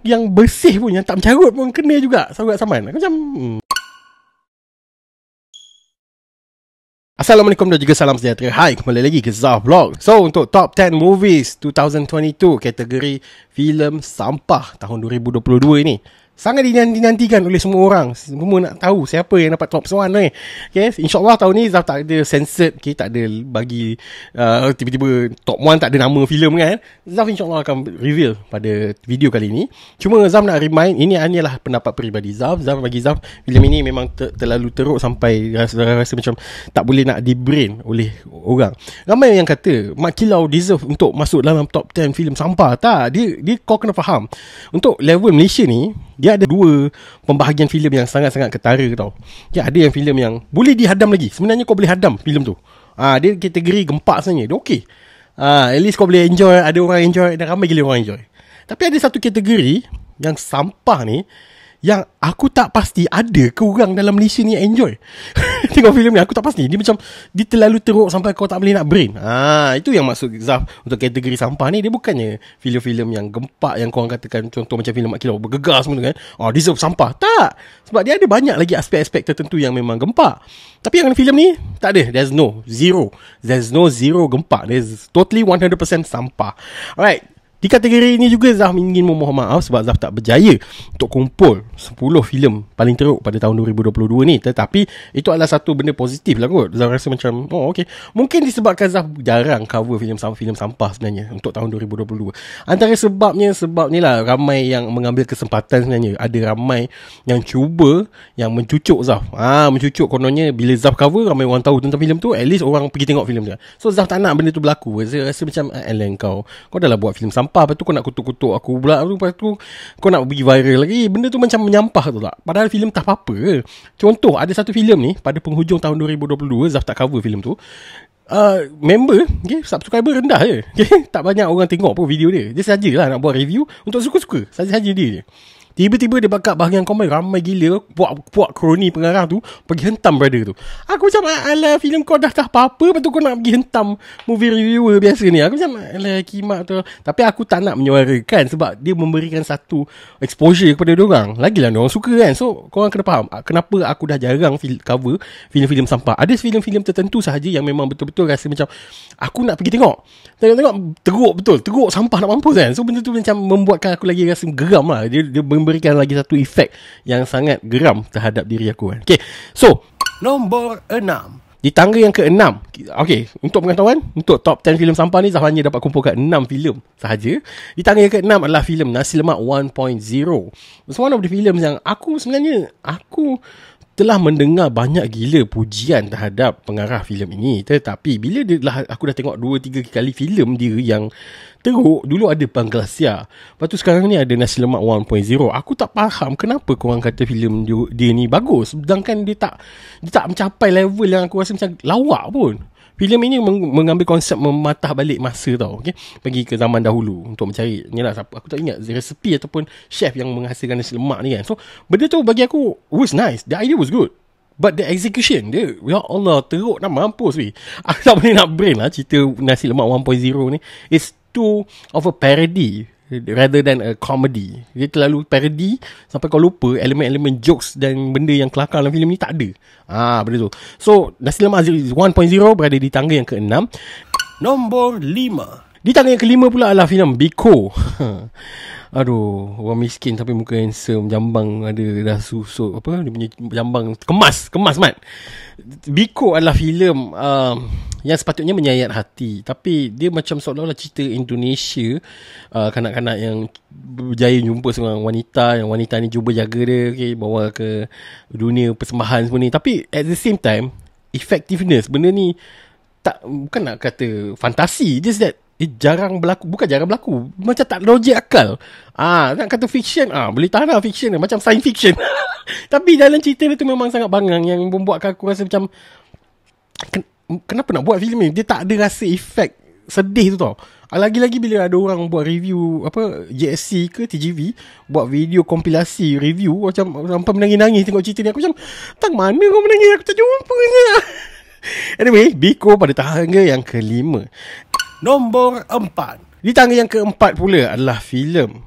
yang bersih pun yang tak mencarut pun kena juga sarut saman macam hmm. Assalamualaikum dan juga salam sejahtera Hai kembali lagi ke Zah Vlog So untuk top 10 movies 2022 Kategori filem sampah tahun 2022 ini sangat dinantikan oleh semua orang semua nak tahu siapa yang dapat top 1 eh. okay insyaallah tahun ni Zaf tak ada censored okay tak ada bagi uh, tiba-tiba top 1 tak ada nama filem kan Zaf insyaallah akan reveal pada video kali ni cuma Zaf nak remind ini hanyalah pendapat peribadi Zaf Zaf bagi Zaf filem ini memang ter- terlalu teruk sampai rasa, rasa macam tak boleh nak di brain oleh orang ramai yang kata Mark Kilau deserve untuk masuk dalam top 10 filem sampah tak dia dia kau kena faham untuk level Malaysia ni dia ada dua pembahagian filem yang sangat-sangat ketara tau. Dia ada yang filem yang boleh dihadam lagi. Sebenarnya kau boleh hadam filem tu. Ah ha, dia kategori gempak sebenarnya. Dia okey. Ah ha, at least kau boleh enjoy, ada orang enjoy dan ramai gila orang enjoy. Tapi ada satu kategori yang sampah ni yang aku tak pasti ada ke orang dalam Malaysia ni yang enjoy. Tengok filem ni aku tak pasti dia macam dia terlalu teruk sampai kau tak boleh nak brain. Ha itu yang masuk Zaf untuk kategori sampah ni dia bukannya filem-filem yang gempak yang kau katakan contoh macam filem Mak Kilau bergegar semua tu kan. Oh deserve sampah. Tak. Sebab dia ada banyak lagi aspek-aspek tertentu yang memang gempak. Tapi yang filem ni tak ada. There's no zero. There's no zero gempak. There's totally 100% sampah. Alright, di kategori ini juga Zaf ingin memohon maaf sebab Zaf tak berjaya untuk kumpul 10 filem paling teruk pada tahun 2022 ni. Tetapi itu adalah satu benda positif lah kot. Zaf rasa macam, oh okey. Mungkin disebabkan Zaf jarang cover filem filem sampah sebenarnya untuk tahun 2022. Antara sebabnya, sebab ni lah ramai yang mengambil kesempatan sebenarnya. Ada ramai yang cuba yang mencucuk Zaf. Ah, ha, mencucuk kononnya bila Zaf cover, ramai orang tahu tentang filem tu. At least orang pergi tengok filem dia. So Zaf tak nak benda tu berlaku. Zaf rasa macam, eh, kau. Kau dah lah buat filem sampah apa Lepas tu kau nak kutuk-kutuk aku pula Lepas tu kau nak pergi viral lagi Benda tu macam menyampah tu tak Padahal filem tak apa-apa Contoh ada satu filem ni Pada penghujung tahun 2022 Zaf tak cover filem tu Uh, member okay, Subscriber rendah je okay? Tak banyak orang tengok pun video dia Dia sajalah nak buat review Untuk suka-suka Saja-saja dia je Tiba-tiba dia bakat bahagian komen ramai gila puak puak kroni pengarang tu pergi hentam brother tu. Aku macam ala film kau dah tak apa-apa lepas tu kau nak pergi hentam movie reviewer biasa ni. Aku macam ala kimak tu. Tapi aku tak nak menyuarakan sebab dia memberikan satu exposure kepada dia orang. Lagilah dia orang suka kan. So kau orang kena faham ah, kenapa aku dah jarang fil- cover filem-filem sampah. Ada filem-filem tertentu sahaja yang memang betul-betul rasa macam aku nak pergi tengok. Tengok-tengok teruk betul. Teruk sampah nak mampus kan. So benda tu macam membuatkan aku lagi rasa geram lah. Dia, dia memberikan lagi satu efek yang sangat geram terhadap diri aku kan. Okay, so nombor enam. Di tangga yang keenam, okay, untuk pengetahuan, untuk top 10 filem sampah ni sahaja dapat kumpulkan enam filem sahaja. Di tangga yang keenam adalah filem Nasi Lemak 1.0. It's one of the filem yang aku sebenarnya, aku telah mendengar banyak gila pujian terhadap pengarah filem ini tetapi bila dia lah, aku dah tengok 2 3 kali filem dia yang teruk dulu ada Panglasia lepas tu sekarang ni ada Nasi Lemak 1.0 aku tak faham kenapa kau orang kata filem dia, dia ni bagus sedangkan dia tak dia tak mencapai level yang aku rasa macam lawak pun filem ini meng- mengambil konsep mematah balik masa tau okay? pergi ke zaman dahulu untuk mencari ni lah siapa aku tak ingat resepi ataupun chef yang menghasilkan nasi lemak ni kan so benda tu bagi aku was nice the idea was good But the execution dia Ya Allah teruk nak mampus weh Aku tak boleh nak brain lah cerita nasi lemak 1.0 ni It's too of a parody rather than a comedy. Dia terlalu parody sampai kau lupa elemen-elemen jokes dan benda yang kelakar dalam filem ni tak ada. Ah, ha, benda tu. So, Nasi Lemak Aziz 1.0 berada di tangga yang ke-6. Nombor 5. Di tangga yang ke-5 pula adalah filem Biko. Aduh, orang miskin tapi muka handsome, jambang ada dah susut apa dia punya jambang kemas, kemas mat. Biko adalah filem um, yang sepatutnya menyayat hati tapi dia macam seolah-olah cerita Indonesia uh, kanak-kanak yang berjaya jumpa seorang wanita yang wanita ni cuba jaga dia okay, bawa ke dunia persembahan semua ni tapi at the same time effectiveness benda ni tak bukan nak kata fantasi just that eh, jarang berlaku bukan jarang berlaku macam tak logik akal ah nak kata fiction ah boleh tahan lah fiction ni macam science fiction tapi dalam cerita ni tu memang sangat bangang yang membuatkan aku rasa macam kenapa nak buat filem ni dia tak ada rasa efek sedih tu tau ah, lagi-lagi bila ada orang buat review apa JSC ke TGV buat video kompilasi review macam sampai menangis-nangis tengok cerita ni aku macam tak mana kau menangis aku tak jumpa ni anyway Biko pada tangga yang kelima nombor empat di tangga yang keempat pula adalah filem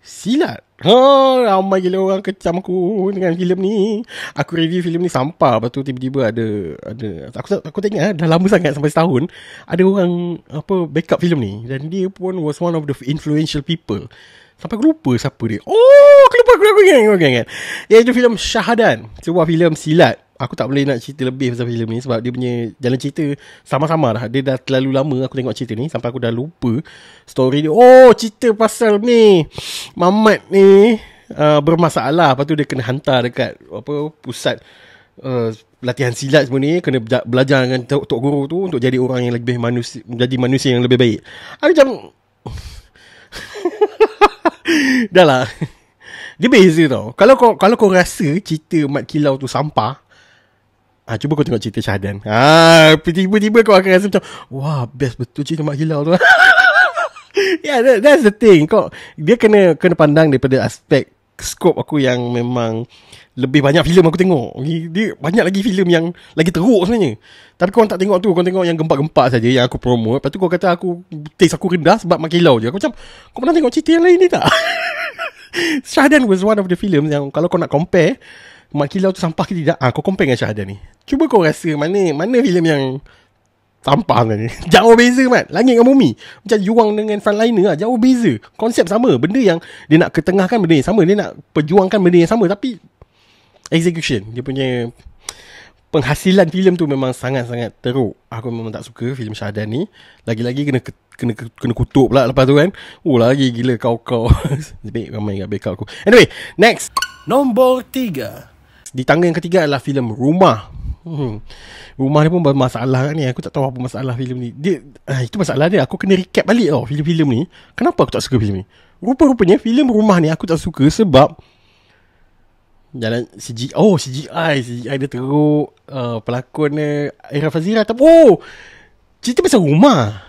Silat ha, Ramai gila orang kecam aku Dengan filem ni Aku review filem ni sampah Lepas tu tiba-tiba ada ada Aku, aku tak ingat ah, Dah lama sangat sampai setahun Ada orang apa Backup filem ni Dan dia pun was one of the influential people Sampai aku lupa siapa dia Oh aku lupa aku lupa Aku ingat, aku itu filem Syahadan Sebuah filem silat aku tak boleh nak cerita lebih pasal filem ni sebab dia punya jalan cerita sama-sama lah. Dia dah terlalu lama aku tengok cerita ni sampai aku dah lupa story dia. Oh, cerita pasal ni. Mamat ni uh, bermasalah. Lepas tu dia kena hantar dekat apa pusat uh, latihan silat semua ni kena belajar dengan tok, tok guru tu untuk jadi orang yang lebih manusia menjadi manusia yang lebih baik. Aku macam dahlah. Dia beza tau Kalau kau kalau kau rasa Cerita Mat Kilau tu sampah Ah cuba kau tengok cerita Syahdan. Ha, ah tiba-tiba kau akan rasa macam wah best betul cerita Mak Hilal tu. yeah, that, that's the thing. Kau dia kena kena pandang daripada aspek scope aku yang memang lebih banyak filem aku tengok. Dia banyak lagi filem yang lagi teruk sebenarnya. Tapi kau tak tengok tu, kau tengok yang gempak-gempak saja yang aku promote. Lepas tu kau kata aku taste aku rendah sebab Mak Hilal je. Aku macam kau pernah tengok cerita yang lain ni tak? Syahdan was one of the films yang kalau kau nak compare Mak Kilau tu sampah ke tidak ah, Kau compare dengan Syahadan ni Cuba kau rasa mana mana filem yang sampah ni. Jauh beza mat. Langit dengan bumi. Macam juang dengan frontliner lah. Jauh beza. Konsep sama. Benda yang dia nak ketengahkan benda yang sama. Dia nak perjuangkan benda yang sama. Tapi execution. Dia punya penghasilan filem tu memang sangat-sangat teruk. Aku memang tak suka filem Syahdan ni. Lagi-lagi kena kena kena kutuk pula lepas tu kan. Oh lagi gila kau-kau. Baik ramai dekat backup aku. Anyway, next. Nombor tiga. Di tangga yang ketiga adalah filem Rumah Hmm. Rumah dia pun bermasalah kan ni. Aku tak tahu apa masalah filem ni. Dia ah, itu masalah dia. Aku kena recap balik tau filem-filem ni. Kenapa aku tak suka filem ni? Rupa-rupanya filem rumah ni aku tak suka sebab jalan CGI. Oh, CGI. CGI dia teruk. Uh, pelakon dia Era Fazira tapi oh. Cerita pasal rumah.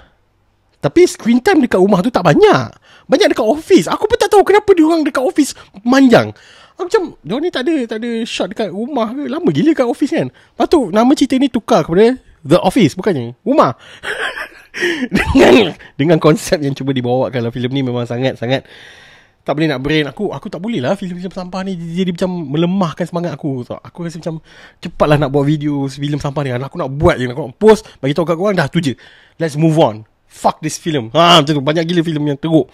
Tapi screen time dekat rumah tu tak banyak. Banyak dekat office. Aku pun tak tahu kenapa diorang orang dekat office panjang aku macam dia ni tak ada tak ada shot dekat rumah ke lama gila kat office kan lepas tu nama cerita ni tukar kepada the office bukannya rumah dengan dengan konsep yang cuba dibawa kalau filem ni memang sangat sangat tak boleh nak brain aku aku tak boleh lah filem macam sampah ni jadi macam melemahkan semangat aku so, aku rasa macam cepatlah nak buat video filem sampah ni aku nak buat je aku nak post bagi tahu kat korang dah tu je let's move on fuck this film ha macam tu banyak gila filem yang teruk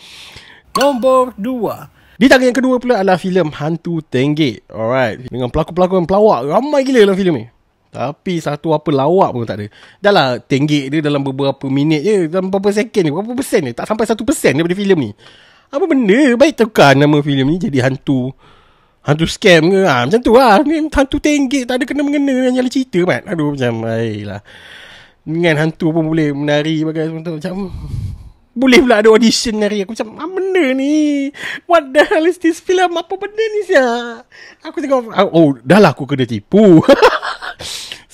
nombor 2 di tangan yang kedua pula adalah filem Hantu Tenggit. Alright. Dengan pelakon-pelakon pelawak. Ramai gila dalam filem ni. Tapi satu apa lawak pun tak ada. Dah lah tenggit dia dalam beberapa minit je. Dalam beberapa second ni. beberapa persen ni. Tak sampai satu persen daripada filem ni. Apa benda? Baik tukar nama filem ni jadi hantu. Hantu scam ke? Ha, macam tu lah. Ni hantu tenggit tak ada kena-mengena dengan nyala cerita, Mat. Aduh, macam, ayolah. Dengan hantu pun boleh menari bagai semua Macam, hmm boleh pula ada audition hari aku macam apa ah, benda ni what the hell is this film apa benda ni sia aku tengok oh, ah, oh dah lah aku kena tipu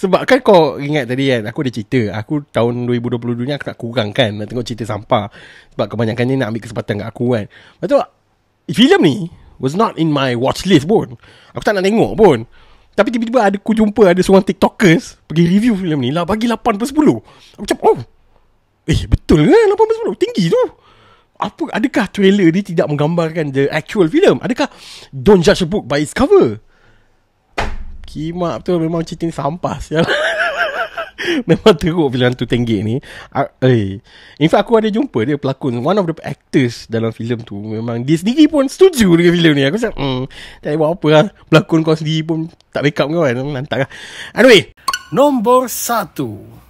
Sebab kan kau ingat tadi kan Aku ada cerita Aku tahun 2022 ni aku nak kurang kan Nak tengok cerita sampah Sebab kebanyakannya nak ambil kesempatan kat aku kan Lepas tu Film ni Was not in my watch list pun Aku tak nak tengok pun Tapi tiba-tiba ada aku jumpa Ada seorang tiktokers Pergi review film ni lah Bagi 8 per 10 Aku macam oh Eh betul kan 810 Tinggi tu apa adakah trailer ni tidak menggambarkan the actual film? Adakah don't judge a book by its cover? Kimak tu memang cerita ni sampah siapa. memang teruk filem tu tenggek ni. Eh, in fact aku ada jumpa dia pelakon one of the actors dalam filem tu. Memang dia sendiri pun setuju dengan filem ni. Aku macam, hmm, tak buat apa lah. Pelakon kau sendiri pun tak make up kau kan. Nantak lah. Anyway, nombor satu.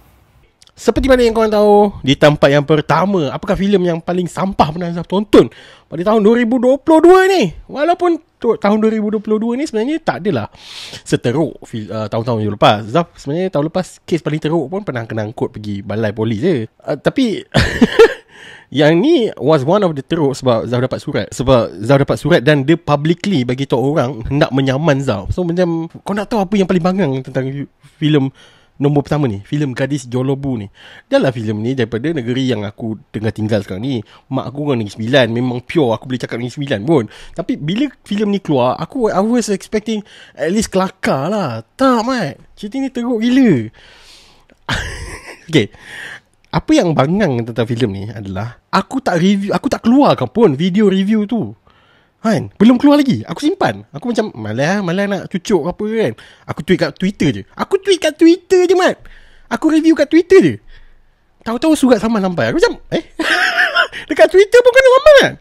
Seperti mana yang korang tahu Di tempat yang pertama Apakah filem yang paling sampah pernah Azaf tonton Pada tahun 2022 ni Walaupun tahun 2022 ni sebenarnya tak adalah Seteruk uh, tahun-tahun yang lepas Azaf sebenarnya tahun lepas Kes paling teruk pun pernah kena angkut pergi balai polis je uh, Tapi Yang ni was one of the teruk sebab Zaf dapat surat. Sebab Zaf dapat surat dan dia publicly bagi tahu orang hendak menyaman Zaf. So macam kau nak tahu apa yang paling bangang tentang filem nombor pertama ni filem Gadis Jolobu ni lah filem ni Daripada negeri yang aku Tengah tinggal sekarang ni Mak aku orang negeri sembilan Memang pure Aku boleh cakap negeri sembilan pun Tapi bila filem ni keluar Aku I was expecting At least kelakar lah Tak mat Cerita ni teruk gila Okay Apa yang bangang tentang filem ni adalah Aku tak review Aku tak keluarkan pun Video review tu Kan? Belum keluar lagi. Aku simpan. Aku macam malas lah. Malas nak cucuk apa kan. Aku tweet kat Twitter je. Aku tweet kat Twitter je, Mat. Aku review kat Twitter je. Tahu-tahu surat sama sampai. Aku macam, eh? Dekat Twitter pun kena saman kan?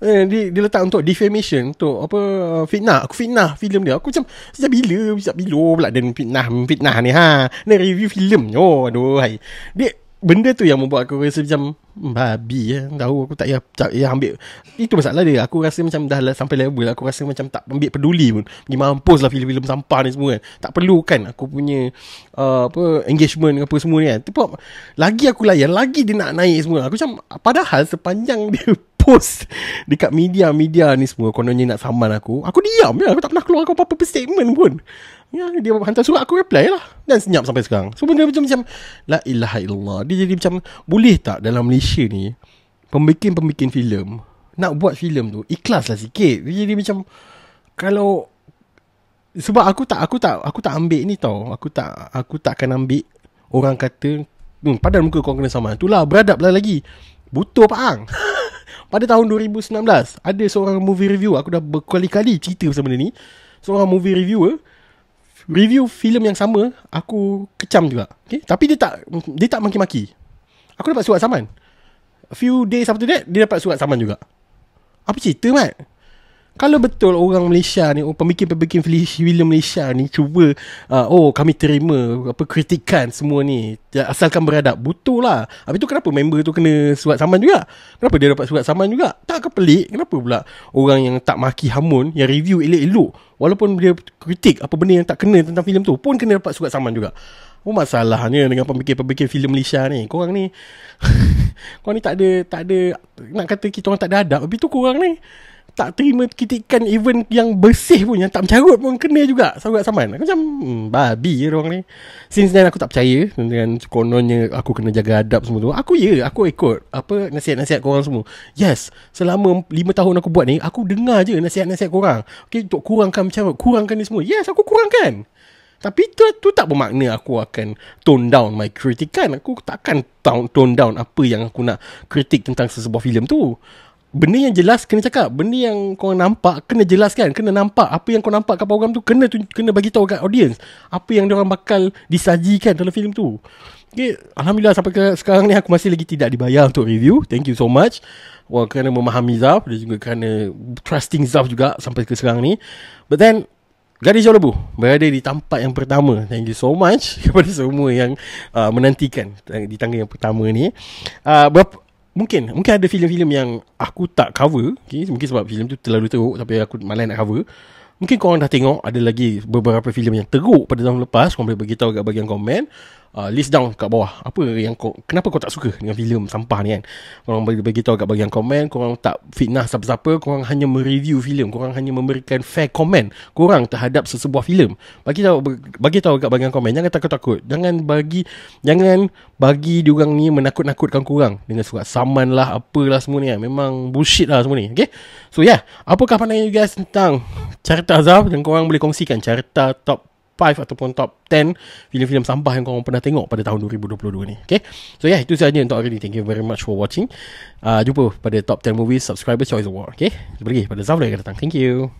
Eh, dia, dia letak untuk defamation. Untuk apa uh, fitnah. Aku fitnah filem dia. Aku macam, sejak bila? Sejak bila pula dia fitnah fitnah ni? Ha? Dia review filem. Oh, aduh. Hai. Dia, benda tu yang membuat aku rasa macam hmm, babi ya. Tahu aku tak ya, ya ambil. Itu masalah dia. Aku rasa macam dah sampai level lah. aku rasa macam tak ambil peduli pun. Pergi mampus lah filem-filem sampah ni semua kan. Tak perlu kan aku punya uh, apa engagement apa semua ni kan. Tu lagi aku layan, lagi dia nak naik semua. Aku macam padahal sepanjang dia post dekat media-media ni semua kononnya nak saman aku. Aku diam ya. Aku tak pernah keluar Aku apa-apa statement pun. Ya, dia hantar surat aku reply lah Dan senyap sampai sekarang So benda macam, macam La ilaha illallah Dia jadi macam Boleh tak dalam Malaysia ni Pembikin-pembikin filem Nak buat filem tu Ikhlas lah sikit Dia jadi macam Kalau Sebab aku tak Aku tak aku tak ambil ni tau Aku tak Aku tak akan ambil Orang kata hmm, Padan muka kau kena sama Itulah beradab lah lagi Butuh pak Pada tahun 2019 Ada seorang movie review Aku dah berkali-kali cerita pasal benda ni Seorang movie reviewer review filem yang sama aku kecam juga okay? tapi dia tak dia tak maki-maki aku dapat surat saman a few days after that dia dapat surat saman juga apa cerita mat kalau betul orang Malaysia ni, oh, pemikir-pemikir film Malaysia ni cuba, uh, oh kami terima apa kritikan semua ni, ya, asalkan beradab, betul lah. Habis tu kenapa member tu kena surat saman juga? Kenapa dia dapat surat saman juga? Tak ke pelik? Kenapa pula orang yang tak maki hamun, yang review elok-elok, walaupun dia kritik apa benda yang tak kena tentang filem tu, pun kena dapat surat saman juga? Apa oh, masalahnya dengan pemikir-pemikir filem Malaysia ni? Korang ni, korang ni tak ada, tak ada, nak kata kita orang tak ada adab, tapi tu korang ni, tak terima kritikan even yang bersih pun yang tak mencarut pun kena juga sarut saman aku macam hmm, babi je orang ni since then aku tak percaya dengan kononnya aku kena jaga adab semua tu aku ya yeah, aku ikut apa nasihat-nasihat korang semua yes selama 5 tahun aku buat ni aku dengar je nasihat-nasihat kau orang. ok untuk kurangkan mencarut kurangkan ni semua yes aku kurangkan tapi tu, tu tak bermakna aku akan tone down my kritikan. Aku takkan tone down apa yang aku nak kritik tentang sesebuah filem tu. Benda yang jelas kena cakap. Benda yang kau nampak kena jelaskan, kena nampak apa yang kau nampak kat program tu kena kena bagi tahu kat audience. Apa yang dia orang bakal disajikan dalam filem tu. Okay, alhamdulillah sampai ke sekarang ni aku masih lagi tidak dibayar untuk review. Thank you so much. Wah, kerana memahami Zaf dan juga kerana trusting Zaf juga sampai ke sekarang ni. But then Gadis Jolobu berada di tempat yang pertama. Thank you so much kepada semua yang uh, menantikan di tangga yang pertama ni. Uh, berapa, mungkin mungkin ada filem-filem yang aku tak cover okay? mungkin sebab filem tu terlalu teruk tapi aku malas nak cover mungkin kau orang dah tengok ada lagi beberapa filem yang teruk pada tahun lepas kau boleh bagi tahu bagian komen uh, list down kat bawah apa yang kau kenapa kau tak suka dengan filem sampah ni kan korang bagi bagi tahu kat bagian komen korang tak fitnah siapa-siapa korang hanya mereview filem korang hanya memberikan fair komen korang terhadap sesebuah filem bagi tahu bagi tahu kat bagian komen jangan takut-takut jangan bagi jangan bagi diorang ni menakut-nakutkan korang dengan surat saman lah apalah semua ni kan memang bullshit lah semua ni Okay, so yeah apakah pandangan you guys tentang carta Azhar dan korang boleh kongsikan carta top 5 ataupun top 10 filem-filem sampah yang korang pernah tengok pada tahun 2022 ni. Okay. So yeah, itu sahaja untuk hari ni. Thank you very much for watching. Uh, jumpa pada top 10 movies subscriber choice award. Okay. Jumpa lagi pada Zafra yang datang. Thank you.